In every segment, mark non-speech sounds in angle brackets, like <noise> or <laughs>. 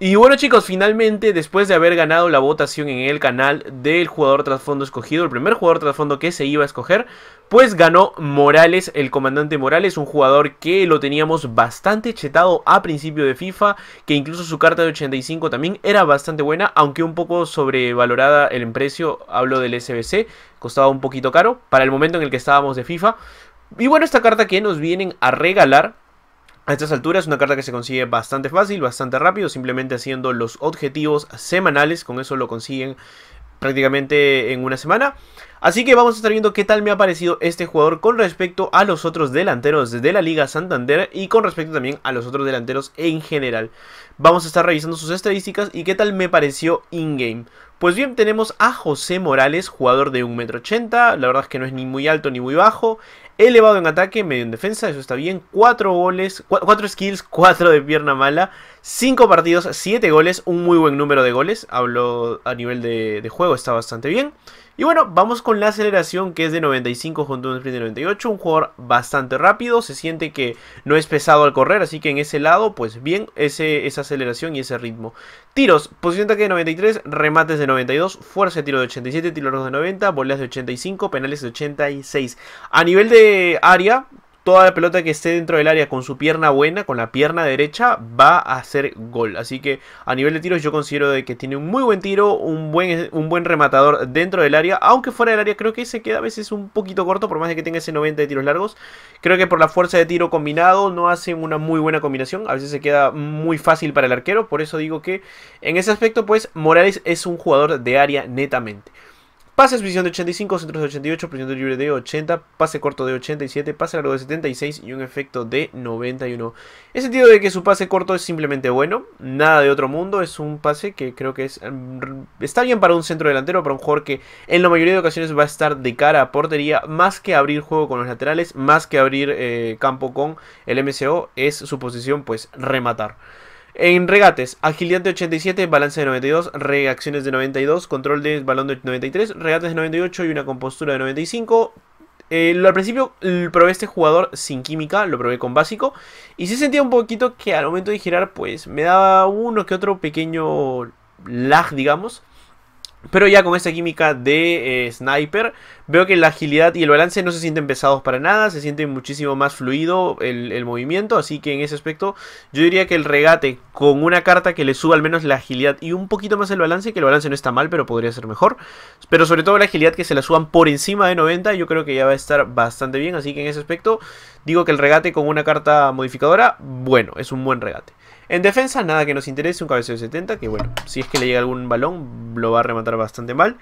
Y bueno chicos, finalmente después de haber ganado la votación en el canal del jugador trasfondo escogido, el primer jugador trasfondo que se iba a escoger, pues ganó Morales, el comandante Morales, un jugador que lo teníamos bastante chetado a principio de FIFA, que incluso su carta de 85 también era bastante buena, aunque un poco sobrevalorada en precio, hablo del SBC, costaba un poquito caro para el momento en el que estábamos de FIFA. Y bueno, esta carta que nos vienen a regalar a estas alturas, es una carta que se consigue bastante fácil, bastante rápido, simplemente haciendo los objetivos semanales, con eso lo consiguen prácticamente en una semana. Así que vamos a estar viendo qué tal me ha parecido este jugador con respecto a los otros delanteros de la Liga Santander y con respecto también a los otros delanteros en general. Vamos a estar revisando sus estadísticas y qué tal me pareció in-game. Pues bien, tenemos a José Morales, jugador de 1,80m, la verdad es que no es ni muy alto ni muy bajo, elevado en ataque, medio en defensa, eso está bien, 4 goles, 4 skills, 4 <laughs> de pierna mala, 5 partidos, 7 goles, un muy buen número de goles, hablo a nivel de, juego, está bastante bien. Y bueno, vamos con la aceleración que es de 95 junto a un sprint de 98, un jugador bastante rápido, se siente que no es pesado al correr, así que en ese lado, pues bien, ese, esa aceleración y ese ritmo. Tiros, posición de ataque de 93, remates de 92, fuerza de tiro de 87, tiros de 90, voleas de 85, penales de 86. A nivel de área, toda la pelota que esté dentro del área con su pierna buena, con la pierna derecha, va a hacer gol. Así que a nivel de tiros yo considero de que tiene un muy buen tiro, un buen, un buen rematador dentro del área, aunque fuera del área creo que se queda a veces un poquito corto, por más de que tenga ese 90 de tiros largos. Creo que por la fuerza de tiro combinado no hacen una muy buena combinación, a veces se queda muy fácil para el arquero, por eso digo que en ese aspecto pues Morales es un jugador de área netamente. Pases visión de 85, centros de 88, presión de libre de 80, pase corto de 87, pase largo de 76 y un efecto de 91. En sentido de que su pase corto es simplemente bueno, nada de otro mundo, es un pase que creo que es, mm, está bien para un centro delantero, para un jugador que en la mayoría de ocasiones va a estar de cara a portería, más que abrir juego con los laterales, más que abrir eh, campo con el MCO, es su posición pues rematar. En regates, agilidad de 87, balance de 92, reacciones de 92, control de balón de 93, regates de 98 y una compostura de 95. Eh, al principio probé este jugador sin química, lo probé con básico. Y sí sentía un poquito que al momento de girar, pues me daba uno que otro pequeño lag, digamos. Pero ya con esta química de eh, sniper, veo que la agilidad y el balance no se sienten pesados para nada, se siente muchísimo más fluido el, movimiento, así que en ese aspecto yo diría que el regate con una carta que le suba al menos la agilidad y un poquito más el balance, que el balance no está mal, pero podría ser mejor, pero sobre todo la agilidad que se la suban por encima de 90, yo creo que ya va a estar bastante bien, así que en ese aspecto digo que el regate con una carta modificadora, bueno, es un buen regate. En defensa, nada que nos interese, un cabeceo de 70, que bueno, si es que le llega algún balón, lo va a rematar bastante mal.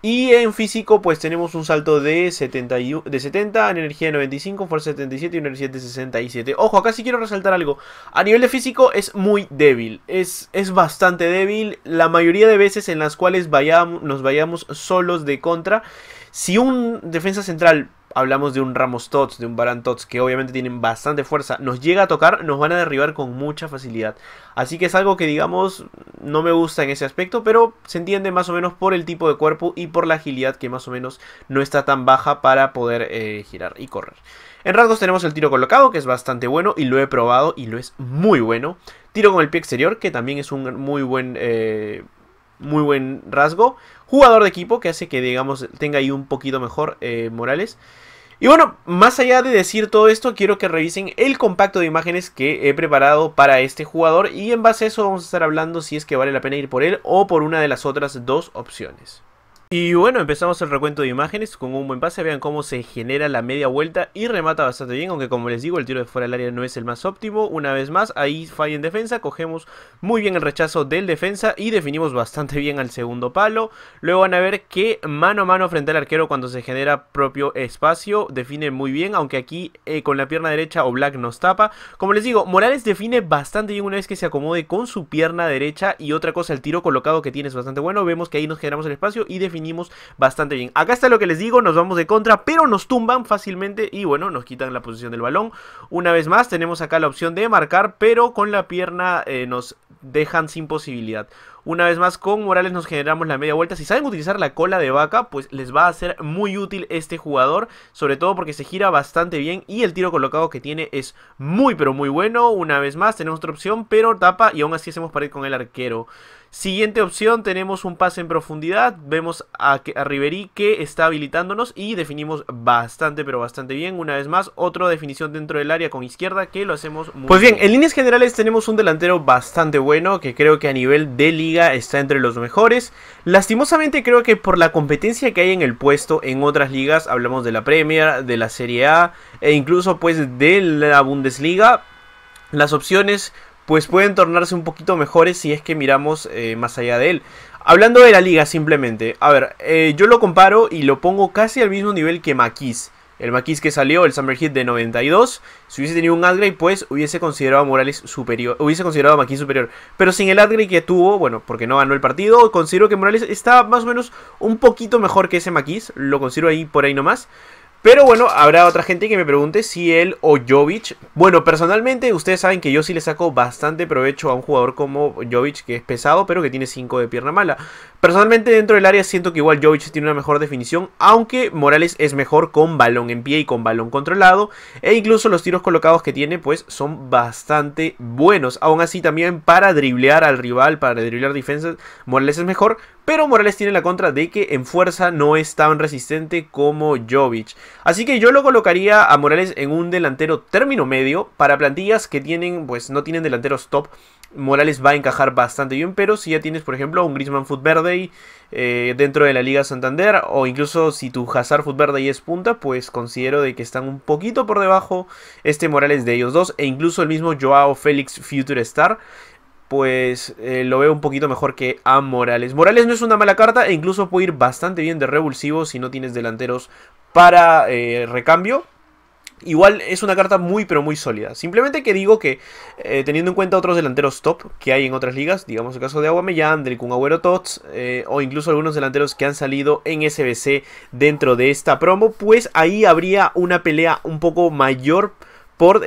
Y en físico, pues tenemos un salto de 70, de 70 en energía de 95, fuerza de 77 y energía de 67. Ojo, acá sí quiero resaltar algo. A nivel de físico es muy débil, es, es bastante débil. La mayoría de veces en las cuales vayamos, nos vayamos solos de contra, si un defensa central hablamos de un Ramos Tots, de un Baran Tots, que obviamente tienen bastante fuerza, nos llega a tocar, nos van a derribar con mucha facilidad. Así que es algo que, digamos, no me gusta en ese aspecto, pero se entiende más o menos por el tipo de cuerpo y por la agilidad que más o menos no está tan baja para poder eh, girar y correr. En rasgos tenemos el tiro colocado, que es bastante bueno y lo he probado y lo es muy bueno. Tiro con el pie exterior, que también es un muy buen eh, muy buen rasgo. Jugador de equipo que hace que, digamos, tenga ahí un poquito mejor eh, Morales. Y bueno, más allá de decir todo esto, quiero que revisen el compacto de imágenes que he preparado para este jugador y en base a eso vamos a estar hablando si es que vale la pena ir por él o por una de las otras dos opciones. Y bueno, empezamos el recuento de imágenes con un buen pase, vean cómo se genera la media vuelta y remata bastante bien, aunque como les digo, el tiro de fuera del área no es el más óptimo, una vez más, ahí falla en defensa, cogemos muy bien el rechazo del defensa y definimos bastante bien al segundo palo, luego van a ver que mano a mano frente al arquero cuando se genera propio espacio, define muy bien, aunque aquí eh, con la pierna derecha o Black nos tapa, como les digo, Morales define bastante bien una vez que se acomode con su pierna derecha y otra cosa, el tiro colocado que tiene es bastante bueno, vemos que ahí nos generamos el espacio y definimos bastante bien. Acá está lo que les digo, nos vamos de contra, pero nos tumban fácilmente y bueno, nos quitan la posición del balón. Una vez más, tenemos acá la opción de marcar, pero con la pierna eh, nos dejan sin posibilidad. Una vez más con Morales nos generamos la media vuelta. Si saben utilizar la cola de vaca, pues les va a ser muy útil este jugador. Sobre todo porque se gira bastante bien y el tiro colocado que tiene es muy pero muy bueno. Una vez más tenemos otra opción, pero tapa y aún así hacemos pared con el arquero. Siguiente opción, tenemos un pase en profundidad. Vemos a, a Riverí que está habilitándonos y definimos bastante, pero bastante bien. Una vez más, otra definición dentro del área con izquierda que lo hacemos muy Pues bien, bien, en líneas generales tenemos un delantero bastante bueno que creo que a nivel de liga está entre los mejores. Lastimosamente creo que por la competencia que hay en el puesto en otras ligas, hablamos de la Premier, de la Serie A e incluso pues de la Bundesliga, las opciones pues pueden tornarse un poquito mejores si es que miramos eh, más allá de él. Hablando de la liga simplemente, a ver, eh, yo lo comparo y lo pongo casi al mismo nivel que Maquis. El Maquis que salió, el Summer Hit de 92, si hubiese tenido un upgrade, pues hubiese considerado a Morales superior, hubiese considerado a Maquis superior. Pero sin el upgrade que tuvo, bueno, porque no ganó el partido, considero que Morales está más o menos un poquito mejor que ese Maquis, lo considero ahí por ahí nomás. Pero bueno, habrá otra gente que me pregunte si él o Jovic. Bueno, personalmente ustedes saben que yo sí le saco bastante provecho a un jugador como Jovic que es pesado pero que tiene 5 de pierna mala. Personalmente dentro del área siento que igual Jovic tiene una mejor definición, aunque Morales es mejor con balón en pie y con balón controlado. E incluso los tiros colocados que tiene pues son bastante buenos. Aún así también para driblear al rival, para driblear defensas, Morales es mejor. Pero Morales tiene la contra de que en fuerza no es tan resistente como Jovic. Así que yo lo colocaría a Morales en un delantero término medio. Para plantillas que tienen, pues no tienen delanteros top. Morales va a encajar bastante bien, pero si ya tienes, por ejemplo, un Griezmann Foot Verde eh, dentro de la Liga Santander, o incluso si tu Hazard Foot Verde es punta, pues considero de que están un poquito por debajo este Morales de ellos dos, e incluso el mismo Joao Félix Future Star pues eh, lo veo un poquito mejor que a Morales. Morales no es una mala carta e incluso puede ir bastante bien de revulsivo si no tienes delanteros para eh, recambio. Igual es una carta muy pero muy sólida. Simplemente que digo que eh, teniendo en cuenta otros delanteros top que hay en otras ligas, digamos el caso de Aguamellán, del Kun Agüero Tots o incluso algunos delanteros que han salido en SBC dentro de esta promo, pues ahí habría una pelea un poco mayor por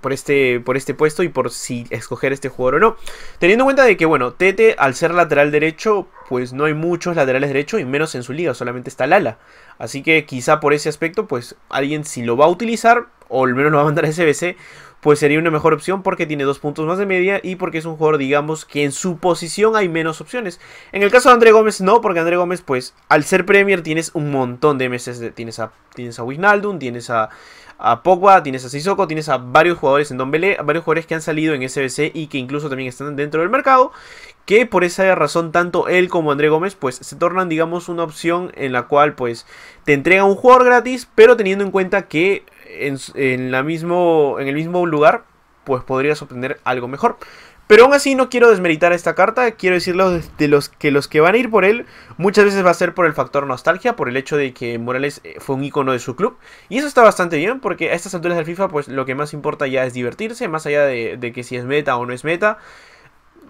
por este, por este puesto y por si escoger este jugador o no. Teniendo en cuenta de que, bueno, Tete al ser lateral derecho, pues no hay muchos laterales derechos y menos en su liga, solamente está Lala. Así que quizá por ese aspecto, pues alguien si lo va a utilizar, o al menos lo va a mandar a SBC, pues sería una mejor opción porque tiene dos puntos más de media y porque es un jugador, digamos, que en su posición hay menos opciones. En el caso de André Gómez, no, porque André Gómez, pues al ser Premier tienes un montón de meses, tienes a, tienes a tienes a a Pogba, tienes a Sissoko, tienes a varios jugadores en Don Belé, varios jugadores que han salido en SBC y que incluso también están dentro del mercado, que por esa razón tanto él como André Gómez pues se tornan digamos una opción en la cual pues te entrega un jugador gratis, pero teniendo en cuenta que en, en el mismo lugar pues podrías obtener algo mejor. Pero aún así no quiero desmeritar esta carta, quiero decirlo de los que los que van a ir por él muchas veces va a ser por el factor nostalgia, por el hecho de que Morales eh, fue un icono de su club y eso está bastante bien porque a estas alturas del FIFA pues lo que más importa ya es divertirse, más allá de que si es meta o no es meta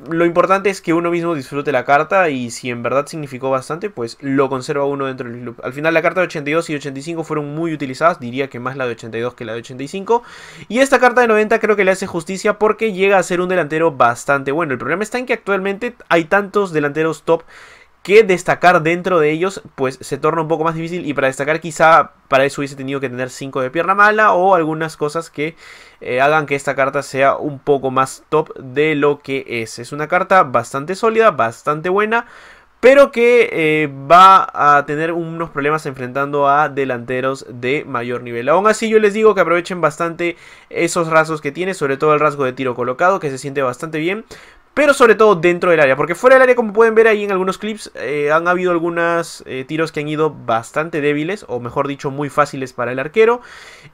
lo importante es que uno mismo disfrute la carta y si en verdad significó bastante, pues lo conserva uno dentro del club. Al final la carta de 82 y 85 fueron muy utilizadas, diría que más la de 82 que la de 85. Y esta carta de 90 creo que le hace justicia porque llega a ser un delantero bastante bueno. El problema está en que actualmente hay tantos delanteros top que destacar dentro de ellos pues se torna un poco más difícil y para destacar quizá para eso hubiese tenido que tener 5 de pierna mala o algunas cosas que eh, hagan que esta carta sea un poco más top de lo que es. Es una carta bastante sólida, bastante buena, pero que eh, va a tener unos problemas enfrentando a delanteros de mayor nivel. Aún así yo les digo que aprovechen bastante esos rasgos que tiene, sobre todo el rasgo de tiro colocado que se siente bastante bien, pero sobre todo dentro del área, porque fuera del área, como pueden ver ahí en algunos clips, eh, han habido algunos eh, tiros que han ido bastante débiles, o mejor dicho, muy fáciles para el arquero.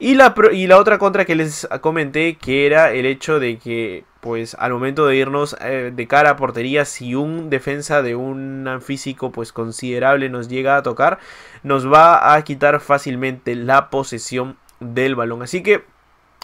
Y la, y la otra contra que les comenté, que era el hecho de que, pues al momento de irnos eh, de cara a portería, si un defensa de un físico pues considerable nos llega a tocar, nos va a quitar fácilmente la posesión del balón. Así que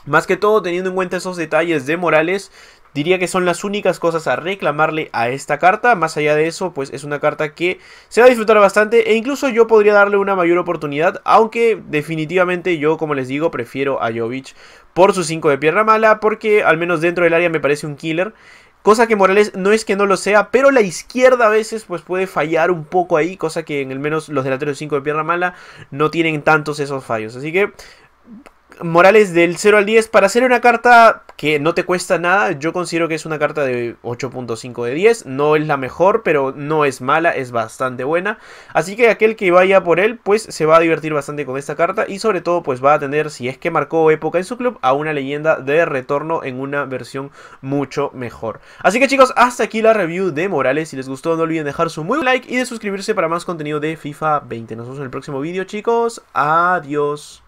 más que todo teniendo en cuenta esos detalles de Morales, Diría que son las únicas cosas a reclamarle a esta carta. Más allá de eso, pues es una carta que se va a disfrutar bastante. E incluso yo podría darle una mayor oportunidad. Aunque definitivamente yo, como les digo, prefiero a Jovic por su 5 de pierna mala. Porque al menos dentro del área me parece un killer. Cosa que Morales no es que no lo sea, pero la izquierda a veces pues puede fallar un poco ahí, cosa que en el menos los delanteros 5 de pierna mala no tienen tantos esos fallos. Así que morales del 0 al 10, para hacer una carta que no te cuesta nada, yo considero que es una carta de 8.5 de 10. No es la mejor, pero no es mala, es bastante buena. Así que aquel que vaya por él, pues se va a divertir bastante con esta carta. Y sobre todo, pues va a tener, si es que marcó época en su club, a una leyenda de retorno en una versión mucho mejor. Así que chicos, hasta aquí la review de Morales. Si les gustó, no olviden dejar su muy like y de suscribirse para más contenido de FIFA 20. Nos vemos en el próximo vídeo, chicos. Adiós.